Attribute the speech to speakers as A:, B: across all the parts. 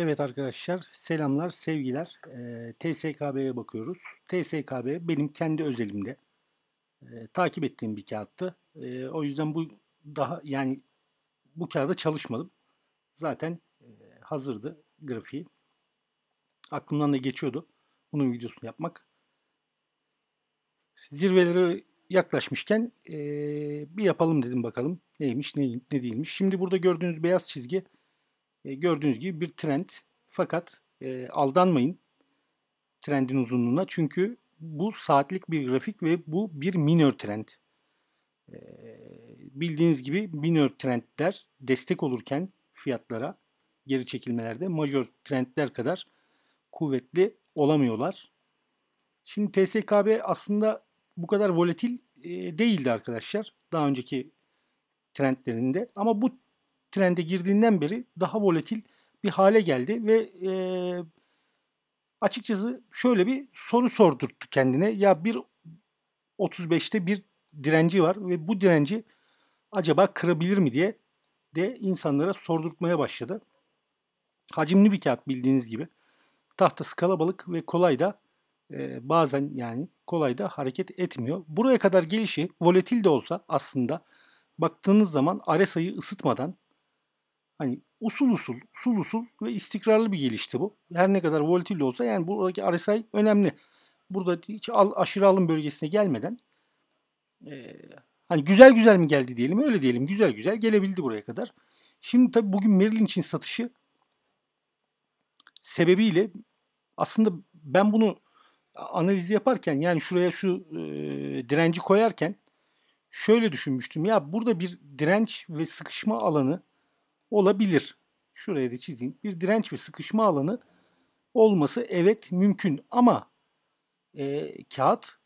A: Evet arkadaşlar selamlar sevgiler e, TSKB'ye bakıyoruz. TSKB benim kendi özelimde e, takip ettiğim bir kağıttı. E, o yüzden bu daha yani bu kağıda çalışmadım. Zaten e, hazırdı grafiği. Aklımdan da geçiyordu bunun videosunu yapmak. zirveleri yaklaşmışken e, bir yapalım dedim bakalım neymiş ne, ne değilmiş. Şimdi burada gördüğünüz beyaz çizgi e, gördüğünüz gibi bir trend. Fakat e, aldanmayın trendin uzunluğuna. Çünkü bu saatlik bir grafik ve bu bir minor trend. E, bildiğiniz gibi minor trendler destek olurken fiyatlara geri çekilmelerde major trendler kadar kuvvetli olamıyorlar. Şimdi TSKB aslında bu kadar volatil e, değildi arkadaşlar. Daha önceki trendlerinde. Ama bu trende girdiğinden beri daha volatil bir hale geldi ve e, açıkçası şöyle bir soru sordurttu kendine. Ya bir 35'te bir direnci var ve bu direnci acaba kırabilir mi diye de insanlara sordurtmaya başladı. Hacimli bir kağıt bildiğiniz gibi. Tahtası kalabalık ve kolay da e, bazen yani kolay da hareket etmiyor. Buraya kadar gelişi volatil de olsa aslında baktığınız zaman Aresa'yı ısıtmadan Hani usul usul, usul usul ve istikrarlı bir gelişti bu. Her ne kadar volatil olsa yani buradaki RSI önemli. Burada hiç al, aşırı alım bölgesine gelmeden e, hani güzel güzel mi geldi diyelim öyle diyelim güzel güzel gelebildi buraya kadar. Şimdi tabii bugün Merrill için satışı sebebiyle aslında ben bunu analizi yaparken yani şuraya şu e, direnci koyarken şöyle düşünmüştüm. Ya burada bir direnç ve sıkışma alanı olabilir. Şuraya da çizeyim. Bir direnç ve sıkışma alanı olması evet mümkün ama e, kağıt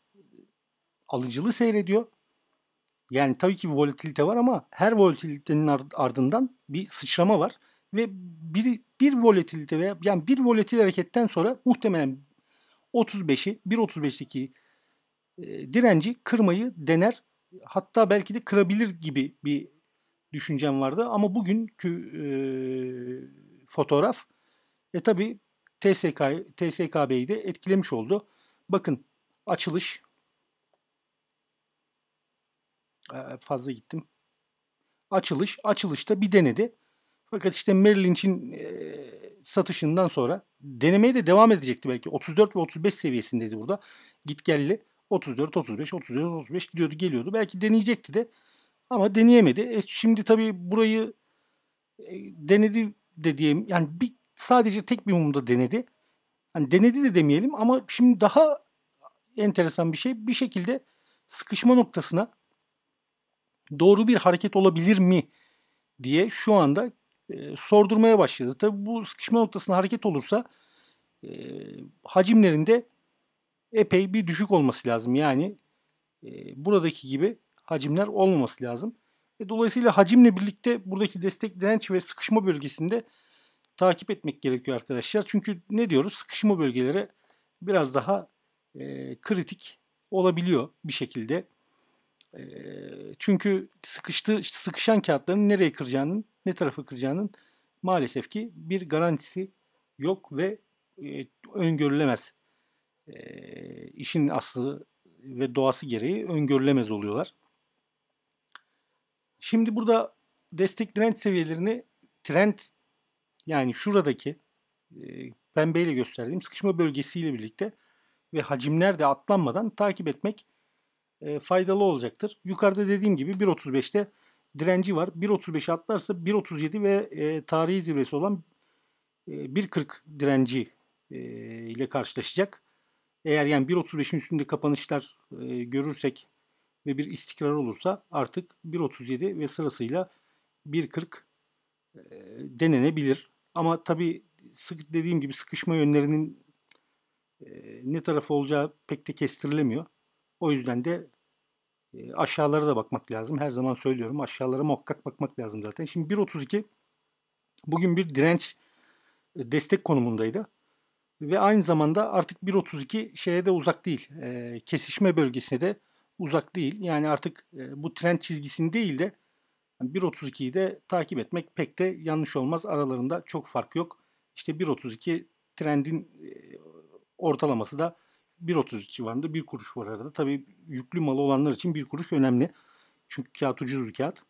A: alıcılı seyrediyor. Yani tabii ki bir volatilite var ama her volatilitenin ardından bir sıçrama var ve bir, bir volatilite veya yani bir volatil hareketten sonra muhtemelen 35'i 1.35'teki e, direnci kırmayı dener. Hatta belki de kırabilir gibi bir düşüncem vardı. Ama bugünkü e, fotoğraf e tabi TSK, TSKB'yi de etkilemiş oldu. Bakın açılış e, fazla gittim. Açılış, açılışta bir denedi. Fakat işte Merrill Lynch'in e, satışından sonra denemeye de devam edecekti belki. 34 ve 35 seviyesindeydi burada. Git gelli 34, 35, 34, 35 gidiyordu geliyordu. Belki deneyecekti de ama deneyemedi. E şimdi tabii burayı e, denedi de diyeyim. Yani bir, sadece tek bir mumda denedi. Yani denedi de demeyelim ama şimdi daha enteresan bir şey. Bir şekilde sıkışma noktasına doğru bir hareket olabilir mi diye şu anda e, sordurmaya başladı. Tabi bu sıkışma noktasına hareket olursa e, hacimlerinde epey bir düşük olması lazım. Yani e, buradaki gibi hacimler olmaması lazım. E, dolayısıyla hacimle birlikte buradaki destek direnç ve sıkışma bölgesinde takip etmek gerekiyor arkadaşlar. Çünkü ne diyoruz? Sıkışma bölgeleri biraz daha e, kritik olabiliyor bir şekilde. E, çünkü sıkıştı, sıkışan kağıtların nereye kıracağının, ne tarafı kıracağının maalesef ki bir garantisi yok ve e, öngörülemez. E, işin aslı ve doğası gereği öngörülemez oluyorlar. Şimdi burada destek direnç seviyelerini trend yani şuradaki e, pembeyle gösterdiğim sıkışma bölgesiyle birlikte ve hacimler de atlanmadan takip etmek e, faydalı olacaktır. Yukarıda dediğim gibi 1.35'te direnci var. 1.35'e atlarsa 1.37 ve e, tarihi zirvesi olan e, 1.40 direnci e, ile karşılaşacak. Eğer yani 1.35'in üstünde kapanışlar e, görürsek ve bir istikrar olursa artık 1.37 ve sırasıyla 1.40 e, denenebilir. Ama tabi sık dediğim gibi sıkışma yönlerinin e, ne tarafı olacağı pek de kestirilemiyor. O yüzden de e, aşağılara da bakmak lazım. Her zaman söylüyorum aşağılara muhakkak bakmak lazım zaten. Şimdi 1.32 bugün bir direnç destek konumundaydı. Ve aynı zamanda artık 1.32 şeye de uzak değil. kesişme bölgesine de uzak değil. Yani artık e, bu trend çizgisini değil de 1.32'yi de takip etmek pek de yanlış olmaz. Aralarında çok fark yok. İşte 1.32 trendin e, ortalaması da 1.30 civarında bir kuruş var arada. Tabii yüklü malı olanlar için bir kuruş önemli. Çünkü kağıt ucuz bir kağıt.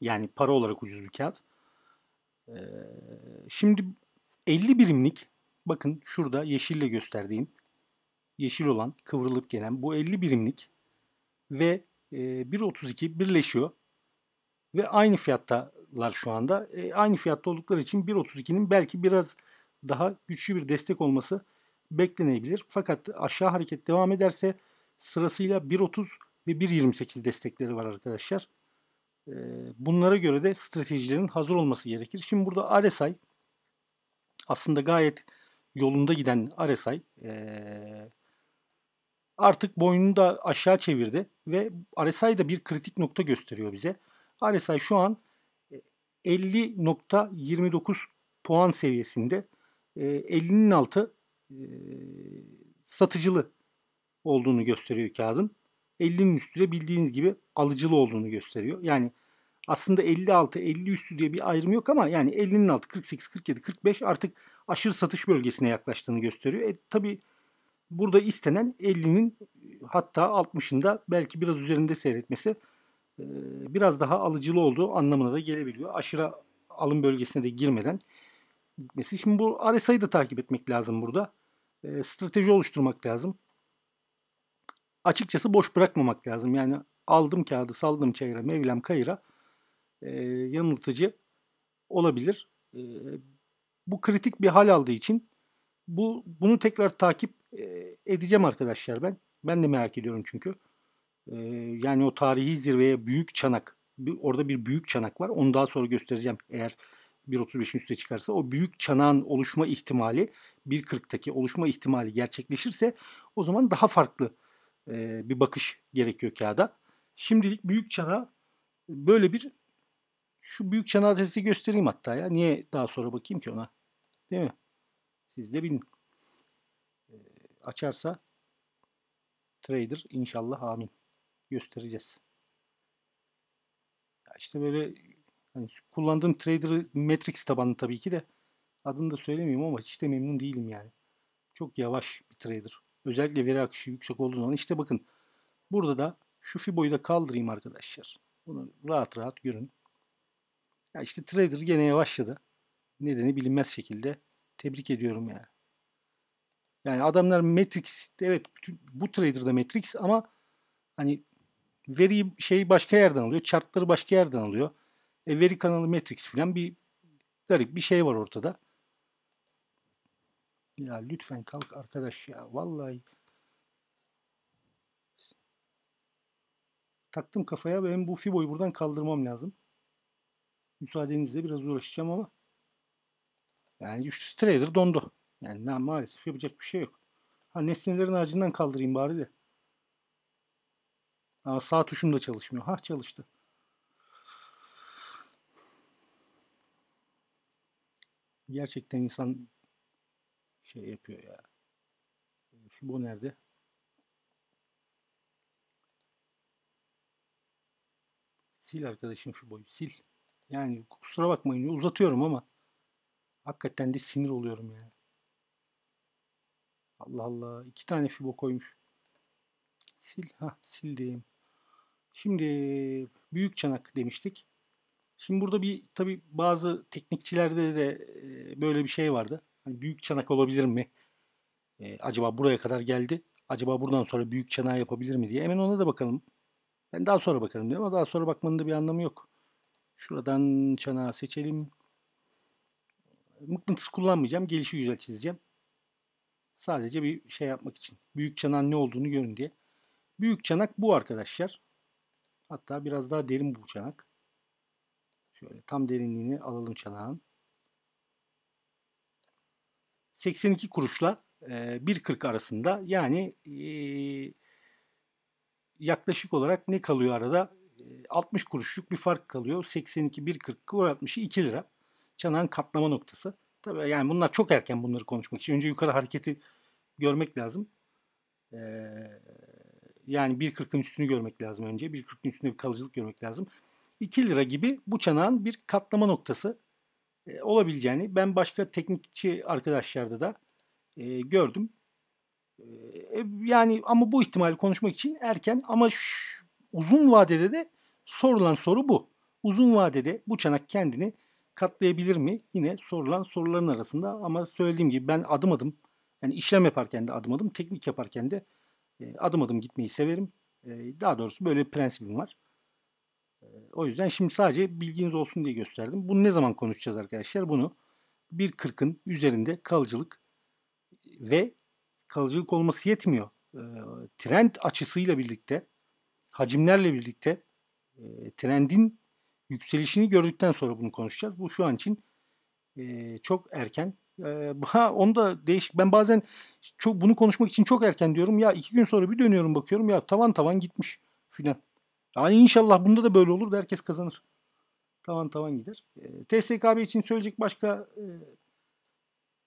A: Yani para olarak ucuz bir kağıt. E, şimdi 50 birimlik bakın şurada yeşille gösterdiğim yeşil olan kıvrılıp gelen bu 50 birimlik ve 1.32 e, birleşiyor. Ve aynı fiyattalar şu anda. E, aynı fiyatta oldukları için 1.32'nin belki biraz daha güçlü bir destek olması beklenebilir. Fakat aşağı hareket devam ederse sırasıyla 1.30 ve 1.28 destekleri var arkadaşlar. E, bunlara göre de stratejilerin hazır olması gerekir. Şimdi burada RSI aslında gayet yolunda giden RSI artık boynunu da aşağı çevirdi ve da bir kritik nokta gösteriyor bize. RSI şu an 50.29 e, puan seviyesinde. 50'nin e, altı e, satıcılı olduğunu gösteriyor kağıdın. 50'nin üstü de bildiğiniz gibi alıcılı olduğunu gösteriyor. Yani aslında 56, 50 üstü diye bir ayrım yok ama yani 50'nin altı 48, 47, 45 artık aşırı satış bölgesine yaklaştığını gösteriyor. E, tabii Burada istenen 50'nin hatta 60'ında belki biraz üzerinde seyretmesi biraz daha alıcılı olduğu anlamına da gelebiliyor. Aşırı alım bölgesine de girmeden gitmesi. Şimdi bu RSI'yi da takip etmek lazım burada. strateji oluşturmak lazım. Açıkçası boş bırakmamak lazım. Yani aldım kağıdı saldım çayıra mevlam kayıra yanıltıcı olabilir. bu kritik bir hal aldığı için bu bunu tekrar takip e, edeceğim arkadaşlar ben. Ben de merak ediyorum çünkü. yani o tarihi zirveye büyük çanak. orada bir büyük çanak var. Onu daha sonra göstereceğim eğer 1.35'in üstüne çıkarsa o büyük çanağın oluşma ihtimali 1.40'taki oluşma ihtimali gerçekleşirse o zaman daha farklı e, bir bakış gerekiyor kağıda. Şimdilik büyük çanağı böyle bir şu büyük çanağı testi göstereyim hatta ya. Niye daha sonra bakayım ki ona? Değil mi? Siz de bilin açarsa trader inşallah amin göstereceğiz. Ya işte böyle hani kullandığım trader Matrix tabanı tabii ki de adını da söylemeyeyim ama hiç de memnun değilim yani. Çok yavaş bir trader. Özellikle veri akışı yüksek olduğu zaman işte bakın burada da şu Fibo'yu da kaldırayım arkadaşlar. Bunu rahat rahat görün. Ya işte trader gene yavaşladı. Nedeni bilinmez şekilde. Tebrik ediyorum yani. Yani adamlar Matrix evet bu trader'da Matrix ama hani veriyi şey başka yerden alıyor. Chartları başka yerden alıyor. E, veri kanalı Matrix filan bir garip bir şey var ortada. Ya lütfen kalk arkadaş ya. Vallahi taktım kafaya ben bu Fibo'yu buradan kaldırmam lazım. Müsaadenizle biraz uğraşacağım ama yani 3 trader dondu. Yani na, maalesef yapacak bir şey yok. Ha nesnelerin harcından kaldırayım bari de. Aa, sağ tuşum da çalışmıyor. Ha çalıştı. Gerçekten insan şey yapıyor ya. bu nerede? Sil arkadaşım şu boyu sil. Yani kusura bakmayın uzatıyorum ama hakikaten de sinir oluyorum yani. Allah Allah. iki tane fibo koymuş. Sil. ha sildim. Şimdi büyük çanak demiştik. Şimdi burada bir tabi bazı teknikçilerde de e, böyle bir şey vardı. Hani büyük çanak olabilir mi? E, acaba buraya kadar geldi. Acaba buradan sonra büyük çanağı yapabilir mi diye. Hemen ona da bakalım. Ben daha sonra bakarım diyorum ama daha sonra bakmanın da bir anlamı yok. Şuradan çanağı seçelim. Mıknatıs kullanmayacağım. Gelişi güzel çizeceğim. Sadece bir şey yapmak için. Büyük çanak ne olduğunu görün diye. Büyük çanak bu arkadaşlar. Hatta biraz daha derin bu çanak. Şöyle tam derinliğini alalım çanağın. 82 kuruşla 1.40 arasında yani yaklaşık olarak ne kalıyor arada? 60 kuruşluk bir fark kalıyor. 82 1.40 kur 62 lira. Çanağın katlama noktası. Tabii yani bunlar çok erken bunları konuşmak için. Önce yukarı hareketi görmek lazım. Ee, yani 1.40'ın üstünü görmek lazım önce. 1.40'ın üstünde bir kalıcılık görmek lazım. 2 lira gibi bu çanağın bir katlama noktası e, olabileceğini ben başka teknikçi arkadaşlarda da e, gördüm. E, e yani ama bu ihtimali konuşmak için erken ama şu, uzun vadede de sorulan soru bu. Uzun vadede bu çanak kendini katlayabilir mi? Yine sorulan soruların arasında ama söylediğim gibi ben adım adım yani işlem yaparken de adım adım, teknik yaparken de e, adım adım gitmeyi severim. E, daha doğrusu böyle bir prensibim var. E, o yüzden şimdi sadece bilginiz olsun diye gösterdim. Bunu ne zaman konuşacağız arkadaşlar? Bunu 1.40'ın üzerinde kalıcılık ve kalıcılık olması yetmiyor. Trend açısıyla birlikte, hacimlerle birlikte trendin yükselişini gördükten sonra bunu konuşacağız. Bu şu an için e, çok erken. E, ha, onu da değişik. Ben bazen çok bunu konuşmak için çok erken diyorum. Ya iki gün sonra bir dönüyorum bakıyorum ya tavan tavan gitmiş filan. Yani inşallah bunda da böyle olur da herkes kazanır. Tavan tavan gider. E, TSKB için söyleyecek başka e,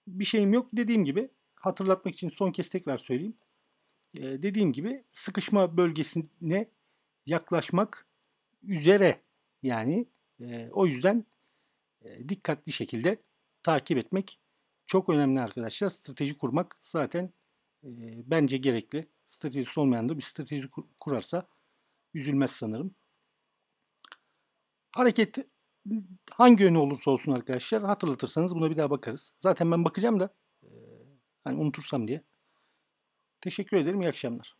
A: bir şeyim yok. Dediğim gibi hatırlatmak için son kez tekrar söyleyeyim. E, dediğim gibi sıkışma bölgesine yaklaşmak üzere yani e, o yüzden e, dikkatli şekilde takip etmek çok önemli arkadaşlar. Strateji kurmak zaten e, bence gerekli. Stratejisi olmayan da bir strateji kur kurarsa üzülmez sanırım. Hareket hangi yönü olursa olsun arkadaşlar hatırlatırsanız buna bir daha bakarız. Zaten ben bakacağım da e, hani unutursam diye. Teşekkür ederim. İyi akşamlar.